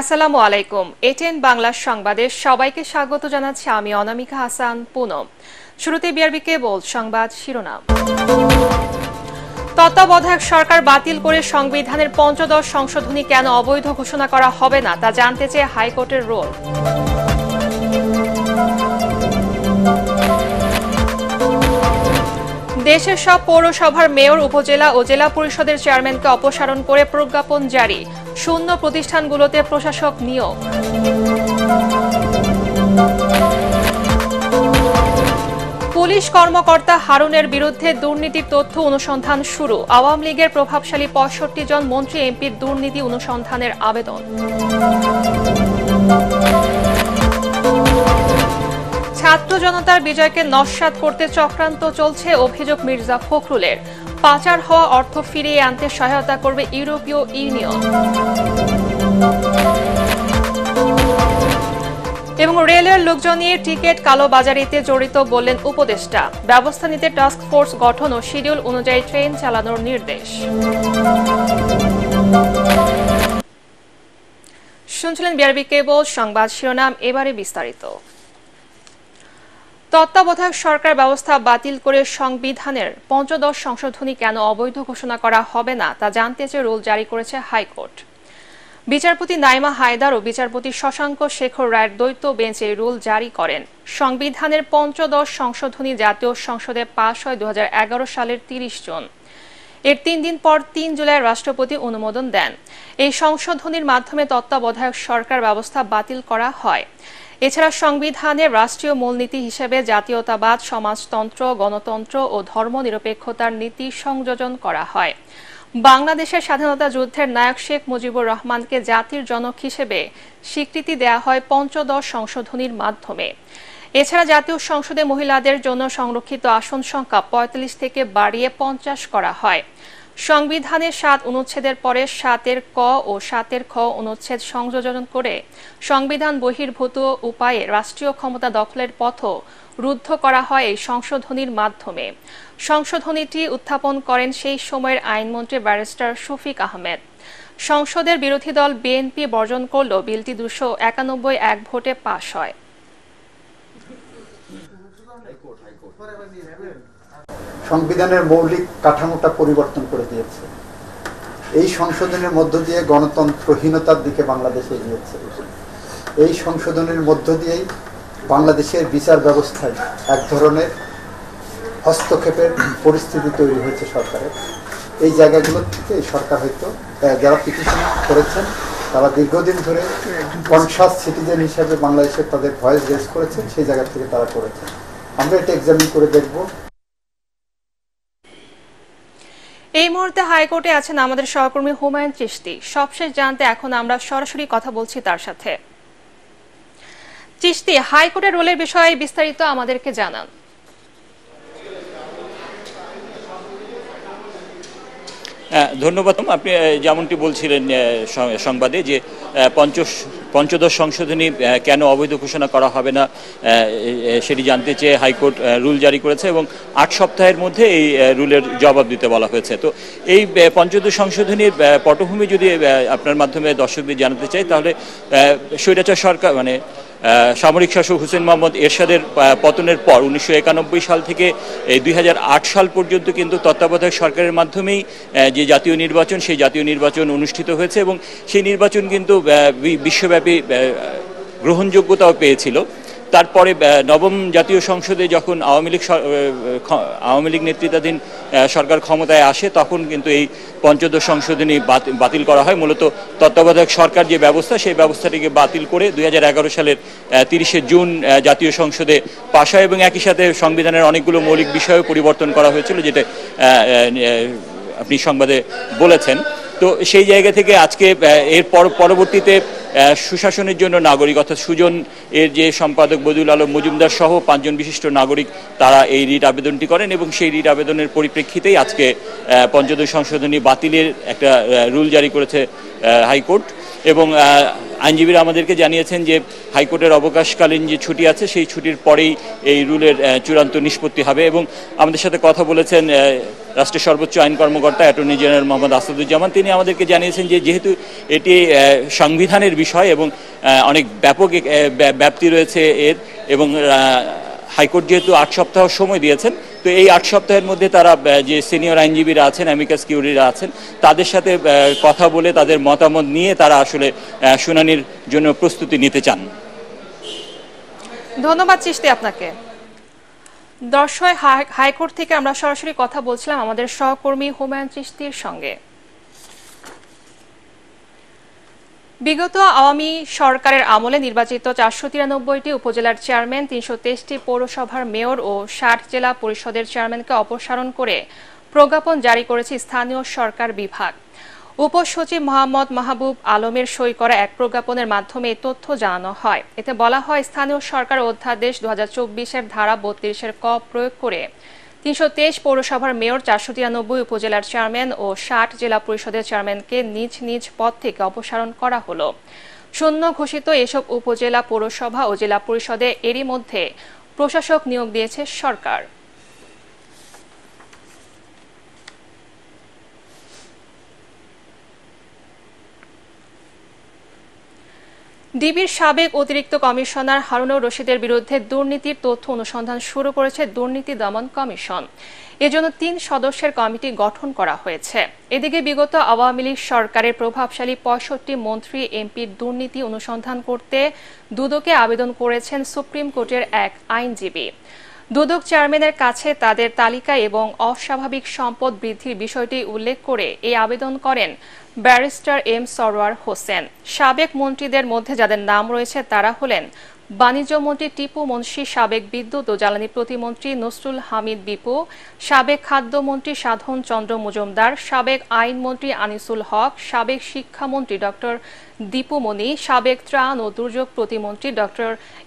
আসসালামু আলাইকুম এটেন বাংলা সংবাদে সবাইকে স্বাগত জানাচ্ছি আমি অনামিকা হাসান পুনম শুরুতে বিআরবি কেবল সংবাদ শিরোনাম তত্ত্বাবধায়ক সরকার বাতিল করে সংবিধানের পঞ্চদশ সংশোধনী কেন অবৈধ ঘোষণা করা হবে না তা জানতে চেয়ে হাইকোর্টের রোল দেশের সব পৌরসভার মেয়র উপজেলা ও জেলা পরিষদের চেয়ারম্যানকে অপসারণ করে প্রজ্ঞাপন জারি শূন্য প্রতিষ্ঠানগুলোতে প্রশাসক নিয়োগ পুলিশ কর্মকর্তা হারুনের বিরুদ্ধে দুর্নীতির তথ্য অনুসন্ধান শুরু আওয়ামী লীগের প্রভাবশালী পঁয়ষট্টি জন মন্ত্রী এমপির দুর্নীতি অনুসন্ধানের আবেদন ছাত্র জনতার বিজয়কে নস্বাত করতে চক্রান্ত চলছে অভিযোগ মির্জা ফখরুলের পাচার হওয়া অর্থ ফিরিয়ে আনতে সহায়তা করবে ইউরোপীয় ইউনিয়ন এবং রেলের লোকজন নিয়ে টিকিট কালোবাজারিতে জড়িত বললেন উপদেষ্টা ব্যবস্থা নিতে টাস্ক ফোর্স গঠন ও শিডিউল অনুযায়ী ট্রেন চালানোর নির্দেশ শুনছিলেন বিআরবি কেবল সংবাদ শিরোনাম এবারে বিস্তারিত তত্ত্বাবধায়ক সরকার ব্যবস্থা বাতিল করে সংবিধানের পঞ্চদশ সংশোধনী কেন অবৈধ ঘোষণা করা হবে না তা জানতে চেয়ে রুল জারি করেছে হাইকোর্ট বিচারপতি নাইমা হায়দার ও বিচারপতি শশাঙ্ক শেখর রায়ের দ্বৈত বেঞ্চ এই রুল জারি করেন সংবিধানের পঞ্চদশ সংশোধনী জাতীয় সংসদে পাশ হয় দু সালের তিরিশ জুন এর তিন দিন পর তিন জুলাই রাষ্ট্রপতি অনুমোদন দেন এই সংশোধনীর মাধ্যমে তত্ত্বাবধায়ক সরকার ব্যবস্থা বাতিল করা হয় এছাড়া সংবিধানে রাষ্ট্রীয় মূলনীতি হিসেবে জাতীয়তাবাদ সমাজতন্ত্র গণতন্ত্র ও ধর্মনিরপেক্ষতার নীতি সংযোজন করা হয় বাংলাদেশের স্বাধীনতা যুদ্ধের নায়ক শেখ মুজিবুর রহমানকে জাতির জনক হিসেবে স্বীকৃতি দেয়া হয় পঞ্চদশ সংশোধনীর মাধ্যমে এছাড়া জাতীয় সংসদে মহিলাদের জন্য সংরক্ষিত আসন সংখ্যা ৪৫ থেকে বাড়িয়ে পঞ্চাশ করা হয় সংবিধানের সাত অনুচ্ছেদের পরে সাতের ক ও সাতের খ অনুচ্ছেদ সংযোজন করে সংবিধান বহির্ভূত উপায়ে রাষ্ট্রীয় ক্ষমতা দখলের পথও রুদ্ধ করা হয় এই সংশোধনীর মাধ্যমে সংশোধনীটি উত্থাপন করেন সেই সময়ের আইনমন্ত্রী ব্যারিস্টার শফিক আহমেদ সংসদের বিরোধী দল বিএনপি বর্জন করলেও বিলটি দুশো একানব্বই এক ভোটে পাশ হয় সংবিধানের মৌলিক কাঠামোটা পরিবর্তন করে দিয়েছে এই সংশোধনের মধ্য দিয়ে গণতন্ত্রহীনতার দিকে বাংলাদেশ এগিয়েছে এই সংশোধনের মধ্য দিয়েই বাংলাদেশের বিচার ব্যবস্থায় এক ধরনের হস্তক্ষেপের পরিস্থিতি তৈরি হয়েছে সরকারের এই জায়গাগুলো থেকে সরকার হয়তো যারা পিটিশন করেছেন তারা দীর্ঘদিন ধরে কনসাস সিটিজেন হিসাবে বাংলাদেশে তাদের ভয়েস রেস করেছেন সেই জায়গা থেকে তারা করেছেন আমরা এটা এক্সামিন করে দেখব এই মুহূর্তে হাইকোর্টে আছেন আমাদের সহকর্মী হুমায়ুন চিস্তি সবশেষ জানতে এখন আমরা সরাসরি কথা বলছি তার সাথে চিস্তি হাইকোর্টের রোলের বিষয়ে বিস্তারিত আমাদেরকে জানান ধন্যবাদ আপনি যেমনটি বলছিলেন সংবাদে যে পঞ্চশ পঞ্চদশ সংশোধনী কেন অবৈধ ঘোষণা করা হবে না সেটি জানতে চেয়ে হাইকোর্ট রুল জারি করেছে এবং আট সপ্তাহের মধ্যে এই রুলের জবাব দিতে বলা হয়েছে তো এই পঞ্চদশ সংশোধনীর পটভূমি যদি আপনার মাধ্যমে দর্শকদের জানাতে চাই তাহলে স্বৈরাচার সরকার মানে সামরিক শাসক হুসেন মোহাম্মদ এরশাদের পতনের পর উনিশশো সাল থেকে দুই সাল পর্যন্ত কিন্তু তত্ত্বাবধায়ক সরকারের মাধ্যমেই যে জাতীয় নির্বাচন সেই জাতীয় নির্বাচন অনুষ্ঠিত হয়েছে এবং সেই নির্বাচন কিন্তু বিশ্বব্যাপী গ্রহণযোগ্যতাও পেয়েছিল তারপরে নবম জাতীয় সংসদে যখন আওয়ামী লীগ আওয়ামী লীগ নেতৃত্বাধীন সরকার ক্ষমতায় আসে তখন কিন্তু এই পঞ্চদশ সংশোধনী বাতিল করা হয় মূলত তত্ত্বাবধায়ক সরকার যে ব্যবস্থা সেই ব্যবস্থাটিকে বাতিল করে দুই সালের তিরিশে জুন জাতীয় সংসদে পাশ হয় এবং একই সাথে সংবিধানের অনেকগুলো মৌলিক বিষয়ও পরিবর্তন করা হয়েছিল যেটা আপনি সংবাদে বলেছেন তো সেই জায়গা থেকে আজকে এর পর পরবর্তীতে সুশাসনের জন্য নাগরিক অর্থাৎ সুজন এর যে সম্পাদক বদুল আলম মজুমদার সহ পাঁচজন বিশিষ্ট নাগরিক তারা এই রিট আবেদনটি করেন এবং সেই রিট আবেদনের পরিপ্রেক্ষিতেই আজকে পঞ্চদশ সংশোধনী বাতিলের একটা রুল জারি করেছে হাইকোর্ট এবং আইনজীবীরা আমাদেরকে জানিয়েছেন যে হাইকোর্টের অবকাশকালীন যে ছুটি আছে সেই ছুটির পরেই এই রুলের চূড়ান্ত নিষ্পত্তি হবে এবং আমাদের সাথে কথা বলেছেন রাষ্ট্রের সর্বোচ্চ আইন কর্মকর্তা অ্যাটর্নি জেনারেল মোহাম্মদ আসাদুজ্জামান তিনি আমাদেরকে জানিয়েছেন যে যেহেতু এটি সংবিধানের বিষয় এবং অনেক ব্যাপক ব্যাপ্তি রয়েছে এর এবং হাইকোর্ট যেহেতু আট সপ্তাহ সময় দিয়েছেন তো এই আট সপ্তাহের মধ্যে তারা যে সিনিয়র আইনজীবীরা আছেন অ্যামিকাস কিউরিরা আছেন তাদের সাথে কথা বলে তাদের মতামত নিয়ে তারা আসলে শুনানির জন্য প্রস্তুতি নিতে চান ধন্যবাদ চিস্তি আপনাকে দর্শক হাইকোর্ট থেকে আমরা সরাসরি কথা বলছিলাম আমাদের সহকর্মী হোমায়ন চিস্তির সঙ্গে বিগত আওয়ামী সরকারের আমলে নির্বাচিত চারশো তিরানব্বইটি উপজেলার চেয়ারম্যান তিনশো তেইশটি পৌরসভার মেয়র ও ষাট জেলা পরিষদের চেয়ারম্যানকে অপসারণ করে প্রজ্ঞাপন জারি করেছে স্থানীয় সরকার বিভাগ উপসচিব মোহাম্মদ মাহবুব আলমের সই করা এক প্রজ্ঞাপনের মাধ্যমে এই তথ্য জানানো হয় এতে বলা হয় স্থানীয় সরকার অধ্যাদেশ দু চব্বিশের ধারা বত্রিশের ক প্রয়োগ করে তিনশো তেইশ পৌরসভার মেয়র চারশো তিরানব্বই উপজেলার চেয়ারম্যান ও ষাট জেলা পরিষদের চেয়ারম্যানকে নিজ নিজ পদ থেকে অপসারণ করা হল শূন্য ঘোষিত এসব উপজেলা পৌরসভা ও জেলা পরিষদে এরই মধ্যে প্রশাসক নিয়োগ দিয়েছে সরকার ডিবির সাবেক অতিরিক্ত কমিশনার হারুনুর রশিদের বিরুদ্ধে দুর্নীতির তথ্য অনুসন্ধান শুরু করেছে দুর্নীতি দমন কমিশন এজন্য তিন সদস্যের কমিটি গঠন করা হয়েছে এদিকে বিগত আওয়ামী লীগ সরকারের প্রভাবশালী পঁয়ষট্টি মন্ত্রী এমপির দুর্নীতি অনুসন্ধান করতে দুদকে আবেদন করেছেন সুপ্রিম কোর্টের এক আইনজীবী দুদক চেয়ারম্যানের কাছে তাদের তালিকা এবং অস্বাভাবিক সম্পদ বৃদ্ধির বিষয়টি উল্লেখ করে এই আবেদন করেন ব্যারিস্টার এম সরওয়ার হোসেন সাবেক মন্ত্রীদের মধ্যে যাদের নাম রয়েছে তারা হলেন বাণিজ্যমন্ত্রী টিপু মুন্সি সাবেক বিদ্যুৎ ও জ্বালানি প্রতিমন্ত্রী নসরুল হামিদ বিপু সাবেক খাদ্যমন্ত্রী সাধন চন্দ্র মজুমদার সাবেক আইনমন্ত্রী আনিসুল হক সাবেক শিক্ষামন্ত্রী ড দীপুমণি সাবেক ত্রাণ ও দুর্যোগ প্রতিমন্ত্রী ড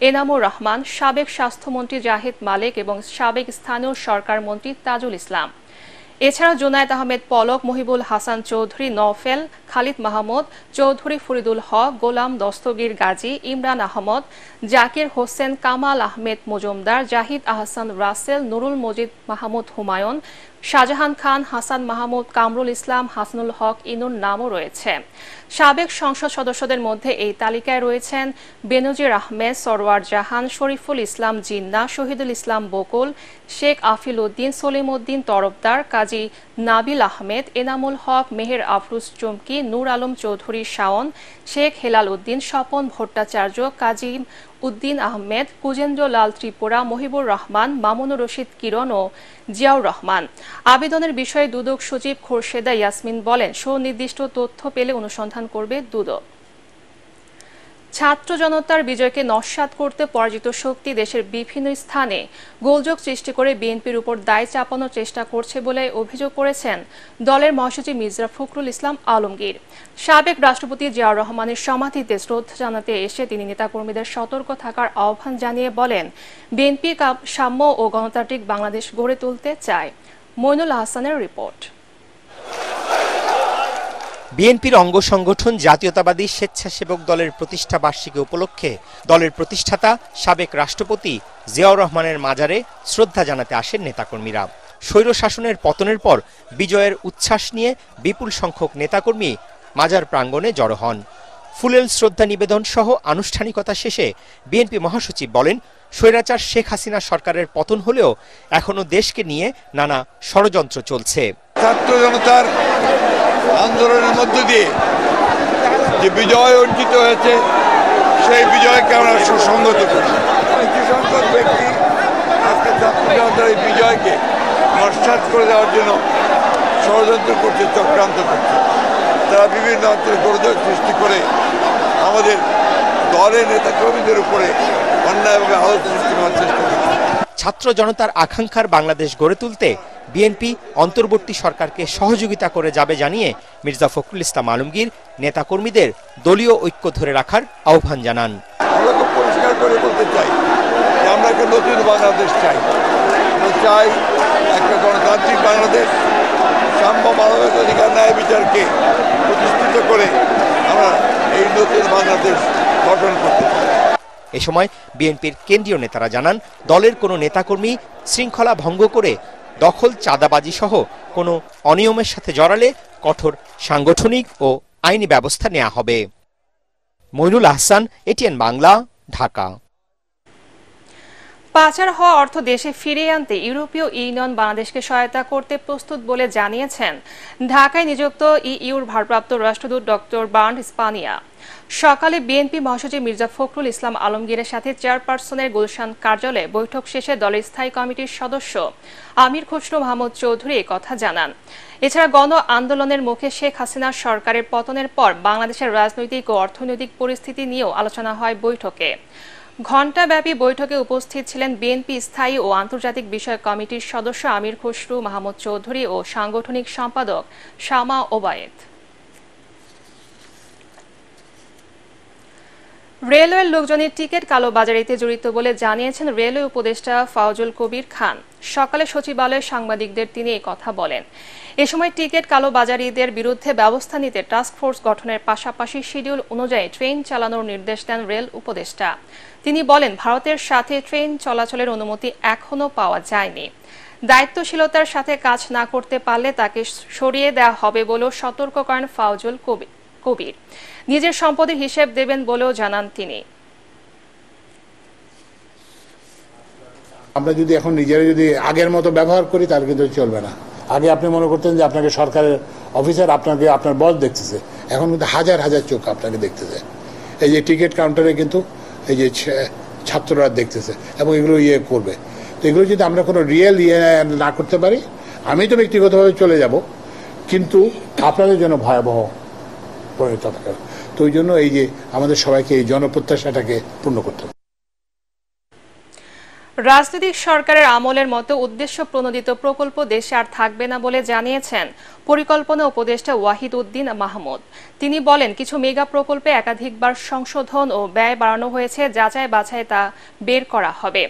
এনামুর রহমান সাবেক স্বাস্থ্যমন্ত্রী জাহিদ মালেক এবং সাবেক স্থানীয় সরকার মন্ত্রী তাজুল ইসলাম এছাড়া জুনায়েদ আহমেদ পলক মহিবুল হাসান চৌধুরী নফেল খালিদ মাহমুদ চৌধুরী ফরিদুল হক গোলাম দস্তগীর গাজী ইমরান আহমদ জাকির হোসেন কামাল আহমেদ মজুমদার জাহিদ আহসান রাসেল নুরুল মজিদ মাহমুদ হুমায়ুন শাহজাহান খান হাসান মাহমুদ কামরুল ইসলাম হাসনুল হক ইনুর নামও রয়েছে সাবেক সংসদ সদস্যদের মধ্যে এই তালিকায় রয়েছেন বেনজির আহমেদ সরওয়ার জাহান শরীফুল ইসলাম জিন্না শহীদুল ইসলাম বকুল শেখ আফিল উদ্দিন সলিম উদ্দিন তরফদার কাজী নাবিল আহমেদ এনামুল হক মেহের আফরুজ চুমকি নূর আলম চৌধুরী শাওন শেখ হেলাল উদ্দিন স্বপন ভট্টাচার্য কাজী উদ্দিন আহমেদ কুজেন্দ্রলাল ত্রিপুরা মহিবুর রহমান মামুনুর রশিদ কিরণ ও জিয়াউর রহমান আবেদনের বিষয়ে দুদক সচিব খোরশেদা ইয়াসমিন বলেন সুনির্দিষ্ট তথ্য পেলে অনুসন্ধান সমাধান করবে দুদক ছাত্র জনতার বিজয়কে নস্বাত করতে পরাজিত শক্তি দেশের বিভিন্ন স্থানে গোলযোগ সৃষ্টি করে বিএনপির উপর দায় চাপানোর চেষ্টা করছে বলে অভিযোগ করেছেন দলের মহাসচিব মির্জা ফখরুল ইসলাম আলমগীর সাবেক রাষ্ট্রপতি জিয়াউর রহমানের সমাধিতে শ্রদ্ধা জানাতে এসে তিনি নেতাকর্মীদের সতর্ক থাকার আহ্বান জানিয়ে বলেন বিএনপি সাম্য ও গণতান্ত্রিক বাংলাদেশ গড়ে তুলতে চায় মইনুল হাসানের রিপোর্ট বিএনপির অঙ্গ সংগঠন জাতীয়তাবাদী স্বেচ্ছাসেবক দলের প্রতিষ্ঠা বার্ষিকী উপলক্ষে দলের প্রতিষ্ঠাতা সাবেক রাষ্ট্রপতি জিয়াউর রহমানের মাজারে শ্রদ্ধা জানাতে আসেন নেতাকর্মীরা স্বৈর শাসনের পতনের পর বিজয়ের উচ্ছ্বাস নিয়ে বিপুল সংখ্যক নেতাকর্মী মাজার প্রাঙ্গণে জড়ো হন ফুলেল শ্রদ্ধা নিবেদন সহ আনুষ্ঠানিকতা শেষে বিএনপি মহাসচিব বলেন স্বৈরাচার শেখ হাসিনা সরকারের পতন হলেও এখনও দেশকে নিয়ে নানা ষড়যন্ত্র চলছে আন্দোলনের মধ্য দিয়ে যে বিজয় অর্জিত হয়েছে সেই বিজয়কে আমরা সুসংগত করি সংখ্যক ব্যক্তি আজকে ছাত্রছাত্রা এই বিজয়কে নস্বাত করে দেওয়ার জন্য ষড়যন্ত্র করছে চক্রান্ত করছে তারা বিভিন্ন অঞ্চলে গোরদয় সৃষ্টি করে আমাদের দলের নেতাকর্মীদের উপরে অন্যায়ভাবে আহত সৃষ্টি করার চেষ্টা করছে ছাত্র জনতার আকাঙ্ক্ষার বাংলাদেশ গড়ে তুলতে বিএনপি অন্তর্বর্তী সরকারকে সহযোগিতা করে যাবে জানিয়ে মির্জা ফখরুল ইসলাম আলমগীর নেতাকর্মীদের দলীয় ঐক্য ধরে রাখার আহ্বান জানান চাই নতুন বাংলাদেশ চাই একটা বাংলাদেশ অধিকার বিচারকে আমরা এই নতুন বাংলাদেশ করতে এ সময় বিএনপির কেন্দ্রীয় নেতারা জানান দলের কোনো নেতাকর্মী শৃঙ্খলা ভঙ্গ করে দখল চাঁদাবাজি সহ কোনো অনিয়মের সাথে জড়ালে কঠোর সাংগঠনিক ও আইনি ব্যবস্থা নেওয়া হবে মইনুল আহসান এটিএন বাংলা ঢাকা পাচার হওয়া অর্থ দেশে ফিরিয়ে আনতে ইউরোপীয় ইউনিয়ন বাংলাদেশকে সহায়তা করতে প্রস্তুত বলে জানিয়েছেন ঢাকায় নিযুক্ত ইইউর ভারপ্রাপ্ত রাষ্ট্রদূত ডক্টর বার্ন্ড স্পানিয়া সকালে বিএনপি মহাসচিব মির্জা ফখরুল ইসলাম আলমগীরের সাথে চেয়ারপারসনের গুলশান কার্যালয়ে বৈঠক শেষে দলের স্থায়ী কমিটির সদস্য আমির খসরু মাহমুদ চৌধুরী কথা জানান এছাড়া গণ আন্দোলনের মুখে শেখ হাসিনার সরকারের পতনের পর বাংলাদেশের রাজনৈতিক ও অর্থনৈতিক পরিস্থিতি নিয়েও আলোচনা হয় বৈঠকে ঘণ্টাব্যাপী বৈঠকে উপস্থিত ছিলেন বিএনপি স্থায়ী ও আন্তর্জাতিক বিষয়ক কমিটির সদস্য আমির খসরু মাহমুদ চৌধুরী ও সাংগঠনিক সম্পাদক শামা ওবায়েদ রেলওয়ের লোকজনের টিকিট কালোবাজারিতে জড়িত বলে জানিয়েছেন রেলওয়ে উপদেষ্টা ফাউজুল কবির খান সকালে সচিবালয়ে সাংবাদিকদের তিনি এই কথা বলেন এ সময় টিকিট কালোবাজারিদের বিরুদ্ধে ব্যবস্থা নিতে টাস্কফোর্স গঠনের পাশাপাশি শিডিউল অনুযায়ী ট্রেন চালানোর নির্দেশ দেন রেল উপদেষ্টা তিনি বলেন ভারতের সাথে ট্রেন চলাচলের অনুমতি এখনও পাওয়া যায়নি দায়িত্বশীলতার সাথে কাজ না করতে পারলে তাকে সরিয়ে দেওয়া হবে বলেও সতর্ক করেন ফাউজুল কবির কবির নিজের সম্পদের হিসেব দেবেন বলেও জানান তিনি আমরা যদি এখন নিজেরা যদি আগের মতো ব্যবহার করি তাহলে কিন্তু চলবে না আগে আপনি মনে করতেন যে আপনাকে সরকারের অফিসার আপনাকে আপনার বস দেখতেছে এখন কিন্তু হাজার হাজার চোখ আপনাকে দেখতেছে এই যে টিকিট কাউন্টারে কিন্তু এই যে ছাত্ররা দেখতেছে এবং এগুলো ইয়ে করবে তো এগুলো যদি আমরা কোনো রিয়েল ইয়ে না করতে পারি আমি তো ব্যক্তিগতভাবে চলে যাব কিন্তু আপনাদের জন্য ভয়াবহ পরাজিত থাকার তো ওই জন্য এই যে আমাদের সবাইকে এই জনপ্রত্যাশাটাকে পূর্ণ করতে হবে রাজনৈতিক সরকারের আমলের মতো উদ্দেশ্য প্রণোদিত প্রকল্প দেশে আর থাকবে না বলে জানিয়েছেন পরিকল্পনা উপদেষ্টা ওয়াহিদ উদ্দিন মাহমুদ তিনি বলেন কিছু মেগা প্রকল্পে একাধিকবার সংশোধন ও ব্যয় বাড়ানো হয়েছে যাচাই বাছাই তা বের করা হবে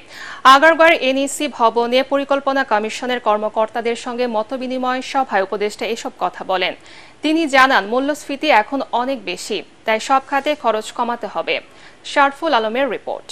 আগারগড় এনইসি ভবনে পরিকল্পনা কমিশনের কর্মকর্তাদের সঙ্গে মতবিনিময় সভায় উপদেষ্টা এসব কথা বলেন তিনি জানান মূল্যস্ফীতি এখন অনেক বেশি তাই সব খাতে খরচ কমাতে হবে শারফুল আলমের রিপোর্ট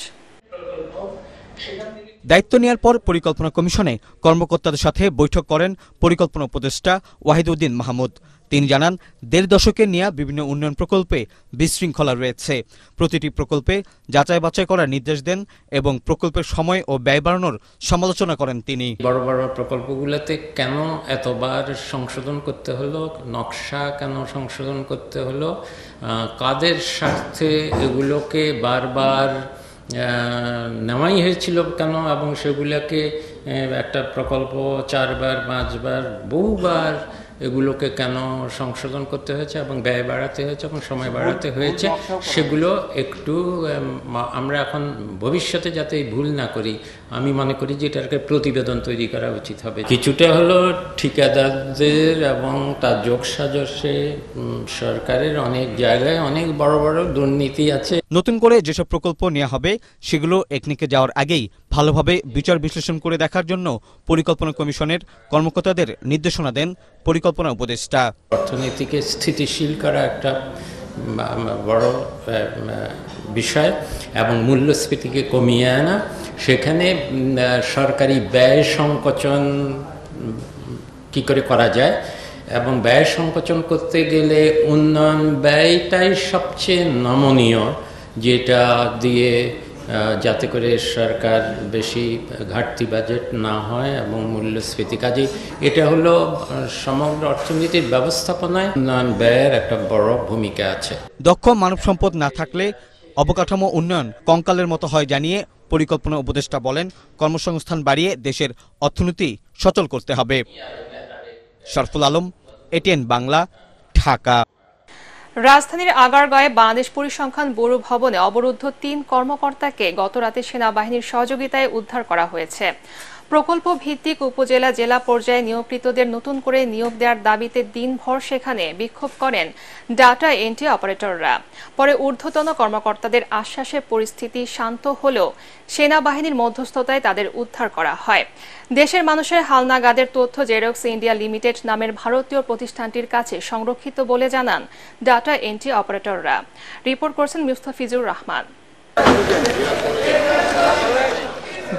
দায়িত্ব নেওয়ার পর পরিকল্পনা কমিশনে কর্মকর্তাদের সাথে বৈঠক করেন পরিকল্পনা উপদেষ্টা ওয়াহিদুদ্দিন মাহমুদ তিনি জানান দেড় দশকে নেওয়া বিভিন্ন উন্নয়ন প্রকল্পে বিশৃঙ্খলা রয়েছে প্রতিটি প্রকল্পে যাচাই বাছাই করার নির্দেশ দেন এবং প্রকল্পের সময় ও ব্যয় বাড়ানোর সমালোচনা করেন তিনি বড় বড় প্রকল্পগুলোতে কেন এতবার সংশোধন করতে হলো নকশা কেন সংশোধন করতে হলো কাদের স্বার্থে এগুলোকে বারবার নেওয়াই হয়েছিল কেন এবং সেগুলোকে একটা প্রকল্প চারবার পাঁচবার বহুবার এগুলোকে কেন সংশোধন করতে হয়েছে এবং ব্যয় বাড়াতে হয়েছে এবং সময় বাড়াতে হয়েছে সেগুলো একটু আমরা এখন ভবিষ্যতে যাতে ভুল না করি আমি মনে করি যে এটাকে প্রতিবেদন তৈরি করা উচিত হবে কিছুটা হলো ঠিকাদারদের এবং তার যোগসাজসে সরকারের অনেক জায়গায় অনেক বড় বড় দুর্নীতি আছে নতুন করে যেসব প্রকল্প নেওয়া হবে সেগুলো একনিকে যাওয়ার আগেই ভালোভাবে বিচার বিশ্লেষণ করে দেখার জন্য পরিকল্পনা কমিশনের কর্মকর্তাদের নির্দেশনা দেন পরিকল্পনা উপদেষ্টা অর্থনীতিকে স্থিতিশীল করা একটা বড় বিষয় এবং মূল্যস্ফীতিকে কমিয়ে আনা সেখানে সরকারি ব্যয় সংকোচন কি করে করা যায় এবং ব্যয় সংকোচন করতে গেলে উন্নয়ন ব্যয়টাই সবচেয়ে নমনীয় যেটা দিয়ে যাতে করে সরকার বেশি ঘাটতি বাজেট না হয় এবং মূল্যস্ফীতি কাজে এটা হলো সমগ্র অর্থনীতির ব্যবস্থাপনায় উন্নয়ন ব্যয়ের একটা বড় ভূমিকা আছে দক্ষ মানব সম্পদ না থাকলে অবকাঠামো উন্নয়ন কঙ্কালের মতো হয় জানিয়ে পরিকল্পনা উপদেষ্টা বলেন কর্মসংস্থান বাড়িয়ে দেশের অর্থনীতি সচল করতে হবে শরফুল আলম এটিএন বাংলা ঢাকা রাজধানীর আগারগাঁয়ে বাংলাদেশ পরিসংখ্যান ব্যুরো ভবনে অবরুদ্ধ তিন কর্মকর্তাকে গতরাতে সেনাবাহিনীর সহযোগিতায় উদ্ধার করা হয়েছে প্রকল্প ভিত্তিক উপজেলা জেলা পর্যায়ে নিয়োগকৃতদের নতুন করে নিয়োগ দেওয়ার দাবিতে দিনভর সেখানে বিক্ষোভ করেন ডাটা এন্ট্রি অপারেটররা পরে ঊর্ধ্বতন কর্মকর্তাদের আশ্বাসে পরিস্থিতি শান্ত হলেও সেনাবাহিনীর মধ্যস্থতায় তাদের উদ্ধার করা হয় দেশের মানুষের হালনাগাদের তথ্য জেরক্স ইন্ডিয়া লিমিটেড নামের ভারতীয় প্রতিষ্ঠানটির কাছে সংরক্ষিত বলে জানান ডাটা এন্ট্রি অপারেটররা রিপোর্ট করছেন মুস্তাফিজুর রহমান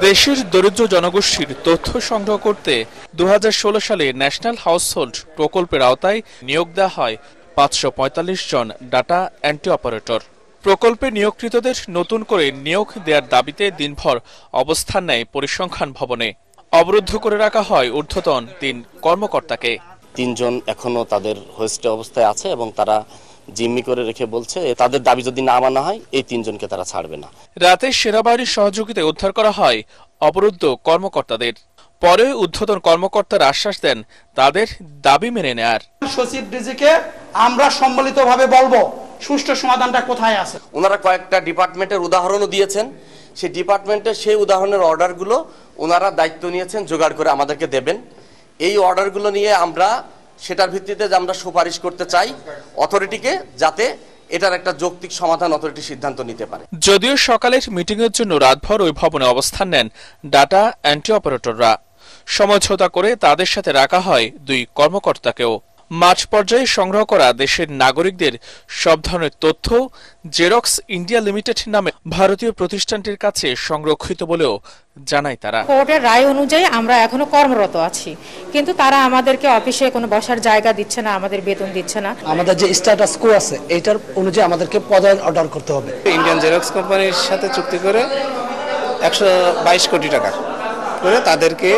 দেশের দরিদ্র জনগোষ্ঠীর তথ্য সংগ্রহ করতে দু সালে ন্যাশনাল হাউসহোল্ড প্রকল্পের আওতায় নিয়োগ দেওয়া হয় পাঁচশো জন ডাটা অ্যান্টি অপারেটর প্রকল্পে নিয়োগকৃতদের নতুন করে নিয়োগ দেওয়ার দাবিতে দিনভর অবস্থান নেয় পরিসংখ্যান ভবনে অবরুদ্ধ করে রাখা হয় ঊর্ধ্বতন তিন কর্মকর্তাকে তিনজন এখনও তাদের হোস্টে অবস্থায় আছে এবং তারা জিম্মি করে রেখে বলছে তাদের দাবি যদি না মানা হয় এই তিনজনকে তারা ছাড়বে না রাতে সেনাবাহিনীর সহযোগিতায় উদ্ধার করা হয় অবরুদ্ধ কর্মকর্তাদের পরে উদ্ধতন কর্মকর্তার আশ্বাস দেন তাদের দাবি মেনে নেয়ার সচিব ডিজিকে আমরা সম্মিলিতভাবে বলবো সুষ্ঠু সমাধানটা কোথায় আছে ওনারা কয়েকটা ডিপার্টমেন্টের উদাহরণও দিয়েছেন সেই ডিপার্টমেন্টের সেই উদাহরণের অর্ডারগুলো ওনারা দায়িত্ব নিয়েছেন জোগাড় করে আমাদেরকে দেবেন এই অর্ডারগুলো নিয়ে আমরা সেটার ভিত্তিতে যে আমরা সুপারিশ করতে চাই অথরিটিকে যাতে এটার একটা যৌক্তিক সমাধান অথরিটি সিদ্ধান্ত নিতে পারে যদিও সকালের মিটিংয়ের জন্য রাতভর ওই ভবনে অবস্থান নেন ডাটা অ্যান্টি অপারেটররা সমঝোতা করে তাদের সাথে রাখা হয় দুই কর্মকর্তাকেও মাঝ পর্যায়ে সংগ্রহ করা দেশের নাগরিকদের সব ধরনের তথ্য জেরক্স ইন্ডিয়া লিমিটেড নামে ভারতীয় প্রতিষ্ঠানটির কাছে সংরক্ষিত বলেও জানায় তারা কোর্টের রায় অনুযায়ী আমরা এখনো কর্মরত আছি কিন্তু তারা আমাদেরকে অফিসে কোনো বসার জায়গা দিচ্ছে না আমাদের বেতন দিচ্ছে না আমাদের যে স্ট্যাটাস কো আছে এটার অনুযায়ী আমাদেরকে পদায়ন অর্ডার করতে হবে ইন্ডিয়ান জেরক্স কোম্পানির সাথে চুক্তি করে একশো কোটি টাকা করে তাদেরকে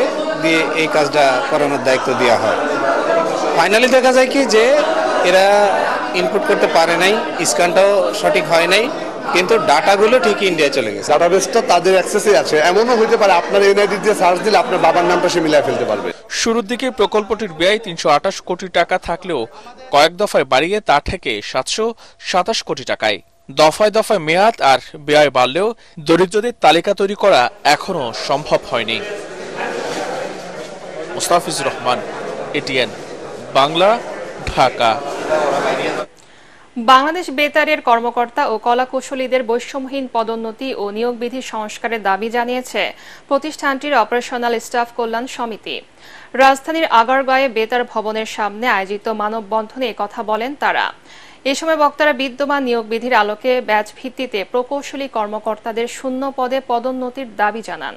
দিয়ে এই কাজটা করানোর দায়িত্ব দেওয়া হয় ফাইনালি দেখা যায় কি যে এরা ইনপুট করতে পারে নাই স্ক্যানটাও সঠিক হয় নাই কিন্তু ডাটাগুলো ঠিকই ইন্ডিয়া চলে গেছে ডাটাবেসটা তাদের অ্যাক্সেসে আছে এমনও হতে পারে আপনার এনআইডি দিয়ে সার্চ দিলে আপনার বাবার নামটা সে মিলিয়ে ফেলতে পারবে শুরুর দিকে প্রকল্পটির ব্যয় তিনশো আঠাশ কোটি টাকা থাকলেও কয়েক দফায় বাড়িয়ে তা থেকে সাতশো সাতাশ কোটি টাকায় দফায় দফায় মেয়াদ আর ব্যয় বাড়লেও দরিদ্রদের তালিকা তৈরি করা এখনও সম্ভব হয়নি মুস্তাফিজুর রহমান এটিএন বাংলা ঢাকা বাংলাদেশ বেতারের কর্মকর্তা ও কলাকুশলীদের বৈষম্যহীন পদোন্নতি ও নিয়োগ বিধি সংস্কারের দাবি জানিয়েছে প্রতিষ্ঠানটির অপারেশনাল স্টাফ কল্যাণ সমিতি রাজধানীর আগারগাঁয়ে বেতার ভবনের সামনে আয়োজিত মানববন্ধনে কথা বলেন তারা এ সময় বক্তারা বিদ্যমান নিয়োগ বিধির আলোকে ব্যাচ ভিত্তিতে প্রকৌশলী কর্মকর্তাদের শূন্য পদে পদোন্নতির দাবি জানান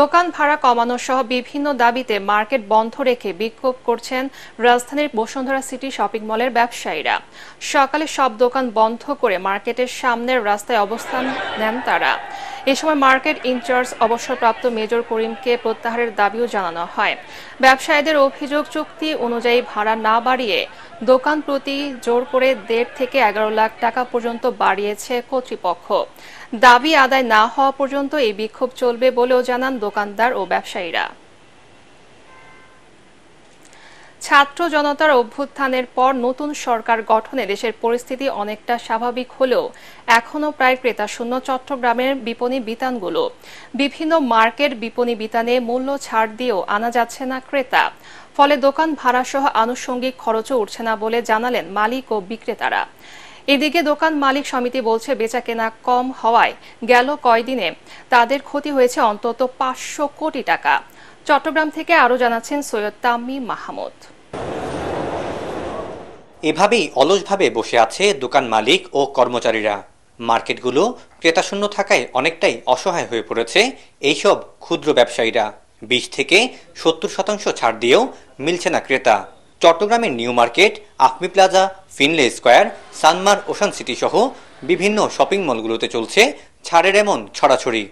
দোকান ভাড়া কমানো সহ বিভিন্ন দাবিতে মার্কেট বন্ধ রেখে বিক্ষোভ করছেন রাজধানীর বসুন্ধরা সিটি শপিং মলের ব্যবসায়ীরা সকালে সব দোকান বন্ধ করে মার্কেটের সামনের রাস্তায় অবস্থান নেন তারা এ সময় মার্কেট ইনচার্জ অবসরপ্রাপ্ত মেজর করিমকে প্রত্যাহারের দাবিও জানানো হয় ব্যবসায়ীদের অভিযোগ চুক্তি অনুযায়ী ভাড়া না বাড়িয়ে দোকান প্রতি জোর করে দেড় থেকে এগারো লাখ টাকা পর্যন্ত বাড়িয়েছে কর্তৃপক্ষ দাবি আদায় না হওয়া পর্যন্ত এই বিক্ষোভ চলবে বলেও জানান দোকানদার ও ব্যবসায়ীরা ছাত্র জনতার অভ্যুত্থানের পর নতুন সরকার গঠনে দেশের পরিস্থিতি অনেকটা স্বাভাবিক হলেও এখনও প্রায় ক্রেতা শূন্য চট্টগ্রামের বিপণী বিতানগুলো বিভিন্ন মার্কেট বিপণী বিতানে মূল্য ছাড় দিয়েও আনা যাচ্ছে না ক্রেতা ফলে দোকান ভাড়াসহ আনুষঙ্গিক খরচও উঠছে না বলে জানালেন মালিক ও বিক্রেতারা এদিকে দোকান মালিক সমিতি বলছে বেচা কেনা কম হওয়ায় গেল কয়দিনে তাদের ক্ষতি হয়েছে অন্তত পাঁচশো কোটি টাকা চট্টগ্রাম থেকে আরও জানাচ্ছেন সৈয়দ তাম্মি মাহমুদ এভাবেই অলসভাবে বসে আছে দোকান মালিক ও কর্মচারীরা মার্কেটগুলো ক্রেতাশূন্য থাকায় অনেকটাই অসহায় হয়ে পড়েছে এইসব ক্ষুদ্র ব্যবসায়ীরা বিশ থেকে সত্তর শতাংশ ছাড় দিয়েও মিলছে না ক্রেতা চট্টগ্রামের New Market Afmi Plaza Finlay Square Sanmar Ocean City সহ বিভিন্ন শপিং মলগুলোতে চলছে ছাড়ের এমন ছড়াছড়ি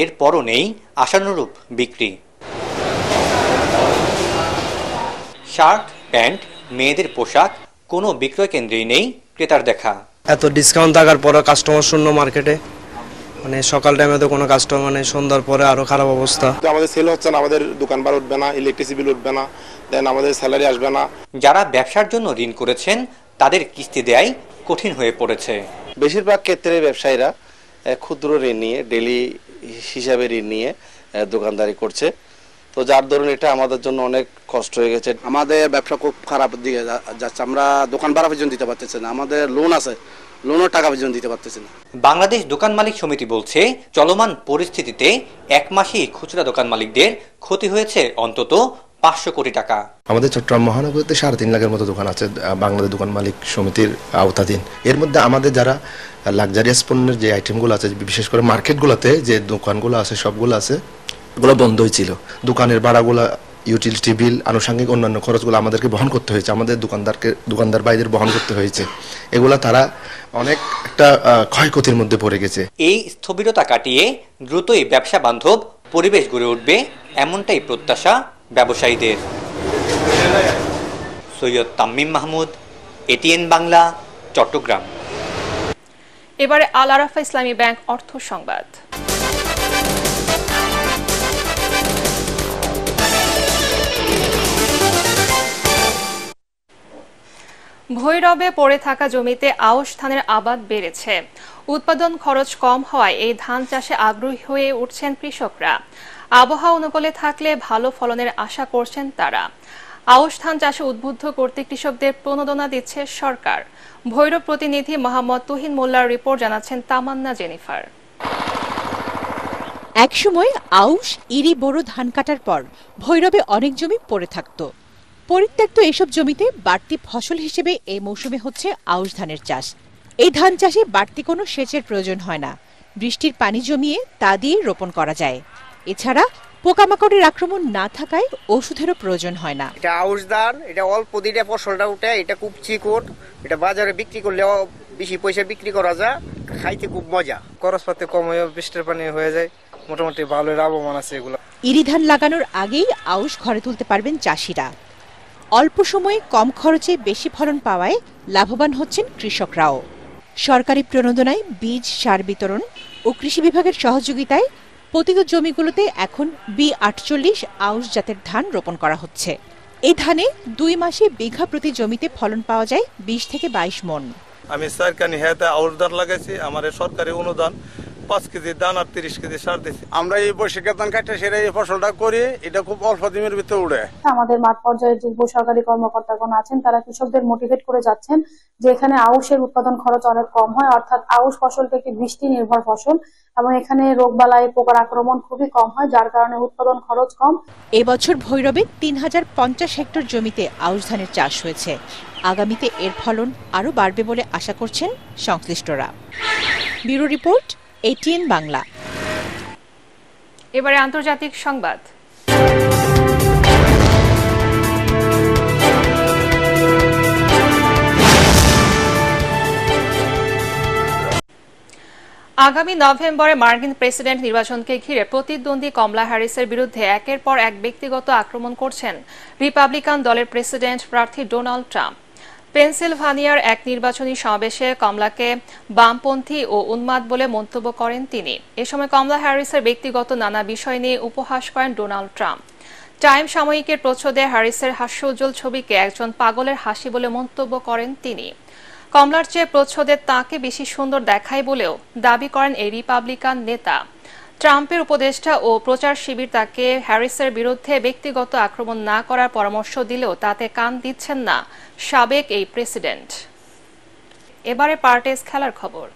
এরপরও নেই আশানুরূপ বিক্রি শার্ট প্যান্ট মেয়েদের পোশাক কোনো বিক্রয় কেন্দ্রেই নেই ক্রেতার দেখা এত ডিসকাউন্ট থাকার পরে কাস্টমার শূন্য মার্কেটে মানে সকাল টাইমে তো কোনো কাস্টমার মানে সন্ধ্যার পরে আরও খারাপ অবস্থা আমাদের সেল হচ্ছে না আমাদের দোকান বার উঠবে না ইলেকট্রিসিটি বিল উঠবে না দেন আমাদের স্যালারি আসবে না যারা ব্যবসার জন্য ঋণ করেছেন তাদের কিস্তি দেয়াই কঠিন হয়ে পড়েছে বেশিরভাগ ক্ষেত্রে ব্যবসায়ীরা ক্ষুদ্র ঋণ নিয়ে ডেলি হিসাবে ঋণ নিয়ে দোকানদারি করছে তো যার ধরুন এটা আমাদের জন্য অনেক কষ্ট হয়ে গেছে আমাদের ব্যবসা খুব খারাপ দিকে যাচ্ছে আমরা দোকান ভাড়া পর্যন্ত দিতে পারতেছি না আমাদের লোন আছে লোনের টাকা পর্যন্ত দিতে পারতেছি না বাংলাদেশ দোকান মালিক সমিতি বলছে চলমান পরিস্থিতিতে এক মাসে খুচরা দোকান মালিকদের ক্ষতি হয়েছে অন্তত পাঁচশো কোটি টাকা আমাদের চট্টগ্রাম মহানগরীতে সাড়ে তিন লাখের মতো দোকান আছে বাংলাদেশ দোকান মালিক সমিতির আওতাধীন এর মধ্যে আমাদের যারা লাক্সারিয়াস পণ্যের যে আইটেমগুলো আছে বিশেষ করে মার্কেটগুলোতে যে দোকানগুলো আছে সবগুলো আছে গুলো বন্ধই ছিল দোকানের ভাড়াগুলো ইউটিলিটি বিল আনুষঙ্গিক অন্যান্য খরচগুলো আমাদেরকে বহন করতে হয়েছে আমাদের দোকানদারকে দোকানদার বাইদের বহন করতে হয়েছে এগুলো তারা অনেক একটা ক্ষয়ক্ষতির মধ্যে পড়ে গেছে এই স্থবিরতা কাটিয়ে দ্রুতই ব্যবসা বান্ধব পরিবেশ গড়ে উঠবে এমনটাই প্রত্যাশা ব্যবসায়ীদের সৈয়দ তাম্মিম মাহমুদ এটিএন বাংলা চট্টগ্রাম এবারে আল আরাফা ইসলামী ব্যাংক অর্থ সংবাদ ভৈরবে পড়ে থাকা জমিতে আউশ ধানের আবাদ বেড়েছে উৎপাদন খরচ কম হওয়ায় এই ধান চাষে আগ্রহী হয়ে উঠছেন কৃষকরা আবহাওয়া অনুকূলে থাকলে ভালো ফলনের আশা করছেন তারা আউশ ধান চাষে উদ্বুদ্ধ করতে কৃষকদের প্রণোদনা দিচ্ছে সরকার ভৈরব প্রতিনিধি মোহাম্মদ তুহিন মোল্লার রিপোর্ট জানাচ্ছেন তামান্না জেনিফার একসময় আউশ ইরি বড় ধান কাটার পর ভৈরবে অনেক জমি পড়ে থাকতো পরিত্যক্ত এসব জমিতে বাড়তি ফসল হিসেবে এই মৌসুমে হচ্ছে আউশ ধানের চাষ এই ধান চাষে বাড়তি কোনো সেচের প্রয়োজন হয় না বৃষ্টির পানি জমিয়ে তা দিয়ে রোপণ করা যায় এছাড়া পোকামাকড়ের আক্রমণ না থাকায় ওষুধেরও প্রয়োজন হয় না এটা আউশ ধান এটা অল্প দিনে ফসলটা উঠে এটা খুব চিকট এটা বাজারে বিক্রি করলে বেশি পয়সা বিক্রি করা যায় খাইতে খুব মজা খরচপাতি কম হয়ে বৃষ্টির পানি হয়ে যায় মোটামুটি ভালো লাভবান আছে এগুলো ইরি ধান লাগানোর আগেই আউশ ঘরে তুলতে পারবেন চাষিরা অল্প সময়ে কম খরচে বেশি ফলন পাওয়ায় লাভবান হচ্ছেন কৃষকরাও সরকারি প্রণোদনায় বীজ সার বিতরণ ও কৃষি বিভাগের সহযোগিতায় পতিত জমিগুলোতে এখন বি আটচল্লিশ আউশ জাতের ধান রোপণ করা হচ্ছে এ ধানে দুই মাসে বিঘা প্রতি জমিতে ফলন পাওয়া যায় বিশ থেকে বাইশ মন আমি সরকারি হ্যাঁ আউশ ধান লাগাইছি আমার সরকারি অনুদান পাঁচ কেজি দান আর তিরিশ কেজি সার দিচ্ছি আমরা এই বৈশাখের দান কাটা সেটা এই ফসলটা করি এটা খুব অল্প দিনের ভিতরে উড়ে আমাদের মাঠ পর্যায়ে যুব সরকারি কর্মকর্তাগণ আছেন তারা কৃষকদের মোটিভেট করে যাচ্ছেন যে এখানে আউশের উৎপাদন খরচ অনেক কম হয় অর্থাৎ আউশ ফসলটা একটি বৃষ্টি নির্ভর ফসল এবং এখানে বালায় পোকার আক্রমণ খুবই কম হয় যার কারণে উৎপাদন খরচ কম এবছর ভৈরবে তিন হাজার পঞ্চাশ হেক্টর জমিতে আউশ ধানের চাষ হয়েছে আগামীতে এর ফলন আরও বাড়বে বলে আশা করছেন সংশ্লিষ্টরা ব্যুরো রিপোর্ট এটিএন বাংলা এবারে আন্তর্জাতিক সংবাদ আগামী নভেম্বরে মার্কিন প্রেসিডেন্ট নির্বাচনকে ঘিরে প্রতিদ্বন্দ্বী কমলা হ্যারিসের বিরুদ্ধে একের পর এক ব্যক্তিগত আক্রমণ করছেন রিপাবলিকান দলের প্রেসিডেন্ট প্রার্থী ডোনাল্ড ট্রাম্প পেনসিলভানিয়ার এক নির্বাচনী সমাবেশে কমলাকে বামপন্থী ও উন্মাদ বলে মন্তব্য করেন তিনি এ সময় কমলা হ্যারিসের ব্যক্তিগত নানা বিষয় নিয়ে উপহাস করেন ডোনাল্ড ট্রাম্প টাইম সাময়িকের প্রচ্ছদে হ্যারিসের হাস্য উজ্জ্বল ছবিকে একজন পাগলের হাসি বলে মন্তব্য করেন তিনি কমলার চেয়ে প্রচ্ছদে তাঁকে বেশি সুন্দর দেখায় বলেও দাবি করেন এই রিপাবলিকান নেতা ট্রাম্পের উপদেষ্টা ও প্রচার শিবির তাকে হ্যারিসের বিরুদ্ধে ব্যক্তিগত আক্রমণ না করার পরামর্শ দিলেও তাতে কান দিচ্ছেন না সাবেক এই প্রেসিডেন্ট এবারে পার্টেস খেলার খবর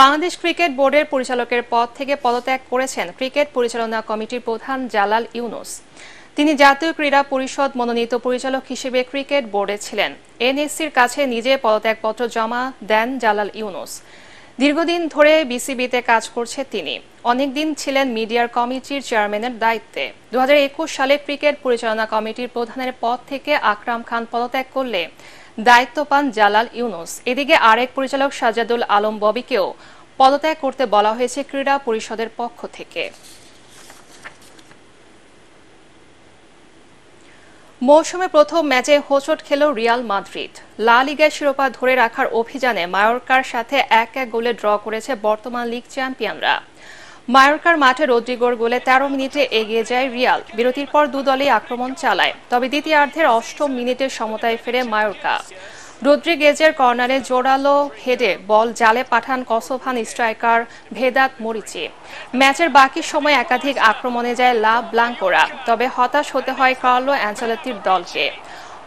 বাংলাদেশ ক্রিকেট বোর্ডের পরিচালকের পদ থেকে পদত্যাগ করেছেন ক্রিকেট পরিচালনা কমিটির প্রধান জালাল ইউনুস তিনি জাতীয় ক্রীড়া পরিষদ মনোনীত পরিচালক হিসেবে ক্রিকেট বোর্ডে ছিলেন এনএসসির কাছে নিজে পদত্যাগপত্র জমা দেন জালাল ইউনুস দীর্ঘদিন ধরে বিসিবিতে কাজ করছে তিনি অনেকদিন ছিলেন মিডিয়ার কমিটির চেয়ারম্যানের দায়িত্বে দু সালে ক্রিকেট পরিচালনা কমিটির প্রধানের পদ থেকে আকরাম খান পদত্যাগ করলে দায়িত্ব পান জালাল ইউনুস এদিকে আরেক পরিচালক সাজাদুল আলম ববিকেও পদত্যাগ করতে বলা হয়েছে ক্রীড়া পরিষদের পক্ষ থেকে মৌসুমে প্রথম ম্যাচে হোঁচট খেল রিয়াল মাদ্রিদ লা লিগের শিরোপা ধরে রাখার অভিযানে মায়োরকার সাথে এক এক গোলে ড্র করেছে বর্তমান লিগ চ্যাম্পিয়নরা মায়োরকার মাঠে রদ্রিগোর গোলে তেরো মিনিটে এগিয়ে যায় রিয়াল বিরতির পর দু দলই আক্রমণ চালায় তবে দ্বিতীয়ার্ধের অষ্টম মিনিটে সমতায় ফেরে মায়োরকা গেজের কর্নারে জোরালো হেডে বল জালে পাঠান কসোভান স্ট্রাইকার ভেদাত মরিচি ম্যাচের বাকি সময় একাধিক আক্রমণে যায় লা ব্লাঙ্কোরা তবে হতাশ হতে হয় কার্লো অ্যাঞ্চেলতির দলকে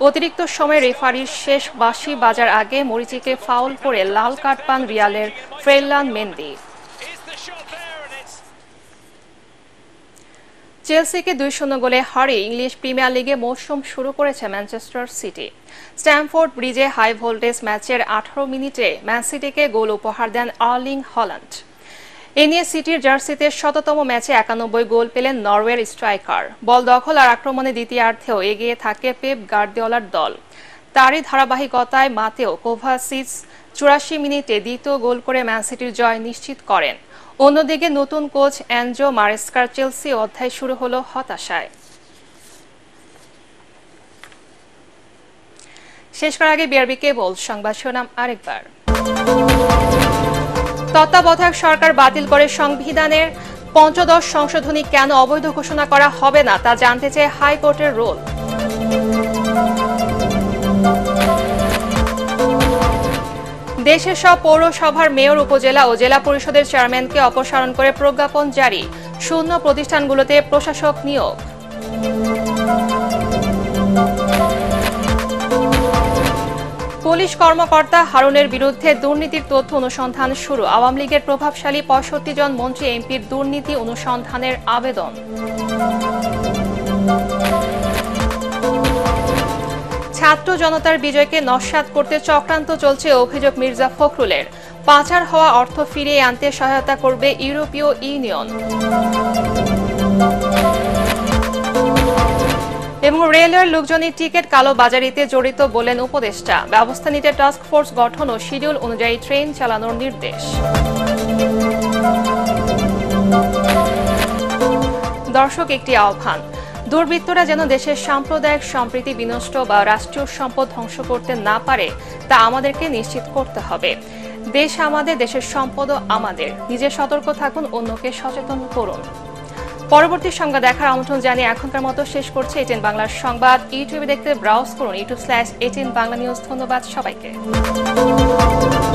অতিরিক্ত সময় রেফারির শেষ বাসি বাজার আগে মরিচিকে ফাউল করে লাল কার্ড পান রিয়ালের ফ্রেল্লান মেন্দি চেলসিকে দুই শূন্য গোলে হারিয়ে ইংলিশ প্রিমিয়ার লিগে মৌসুম শুরু করেছে ম্যানচেস্টার সিটি স্ট্যামফোর্ড ব্রিজে হাই ভোল্টেজ ম্যাচের আঠারো মিনিটে ম্যান সিটিকে গোল উপহার দেন আর্লিং হল্যান্ড এ নিয়ে সিটির জার্সিতে শততম ম্যাচে একানব্বই গোল পেলেন নরওয়ের স্ট্রাইকার বল দখল আর আক্রমণে দ্বিতীয়ার্ধেও এগিয়ে থাকে পেপ গার্দিওলার দল তারই ধারাবাহিকতায় মাতেও কোভাসিস চুরাশি মিনিটে দ্বিতীয় গোল করে ম্যান সিটির জয় নিশ্চিত করেন অন্যদিকে নতুন কোচ অ্যাঞ্জো মারেস্কার চেলসি অধ্যায় শুরু হলো হতাশায় শেষ করার আগে বিআরবি কেবল সংবাদ শোনাম আরেকবার তত্ত্বাবধায়ক সরকার বাতিল করে সংবিধানের পঞ্চদশ সংশোধনী কেন অবৈধ ঘোষণা করা হবে না তা জানতে চেয়ে হাইকোর্টের রোল দেশের সব পৌরসভার মেয়র উপজেলা ও জেলা পরিষদের চেয়ারম্যানকে অপসারণ করে প্রজ্ঞাপন জারি শূন্য প্রতিষ্ঠানগুলোতে প্রশাসক নিয়োগ পুলিশ কর্মকর্তা হারুনের বিরুদ্ধে দুর্নীতির তথ্য অনুসন্ধান শুরু আওয়ামী লীগের প্রভাবশালী পঁয়ষট্টি জন মন্ত্রী এমপির দুর্নীতি অনুসন্ধানের আবেদন ছাত্র জনতার বিজয়কে নস্বাত করতে চক্রান্ত চলছে অভিযোগ মির্জা ফখরুলের পাচার হওয়া অর্থ ফিরিয়ে আনতে সহায়তা করবে ইউরোপীয় ইউনিয়ন এবং রেলওয়ের লোকজনই টিকিট কালো বাজারিতে জড়িত বলেন উপদেষ্টা ব্যবস্থা নিতে টাস্ক ফোর্স গঠন ও শিডিউল অনুযায়ী ট্রেন চালানোর নির্দেশ দর্শক একটি আহ্বান দুর্বৃত্তরা যেন দেশের সাম্প্রদায়িক সম্প্রীতি বিনষ্ট বা রাষ্ট্রীয় সম্পদ ধ্বংস করতে না পারে তা আমাদেরকে নিশ্চিত করতে হবে দেশ আমাদের দেশের সম্পদও আমাদের নিজে সতর্ক থাকুন অন্যকে সচেতন করুন পরবর্তী সংবাদ দেখার আমন্ত্রণ জানিয়ে এখনকার মতো শেষ করছে এটিএন বাংলার সংবাদ ইউটিউবে দেখতে ব্রাউজ করুন YouTube slash ATN Bangla news ধন্যবাদ সবাইকে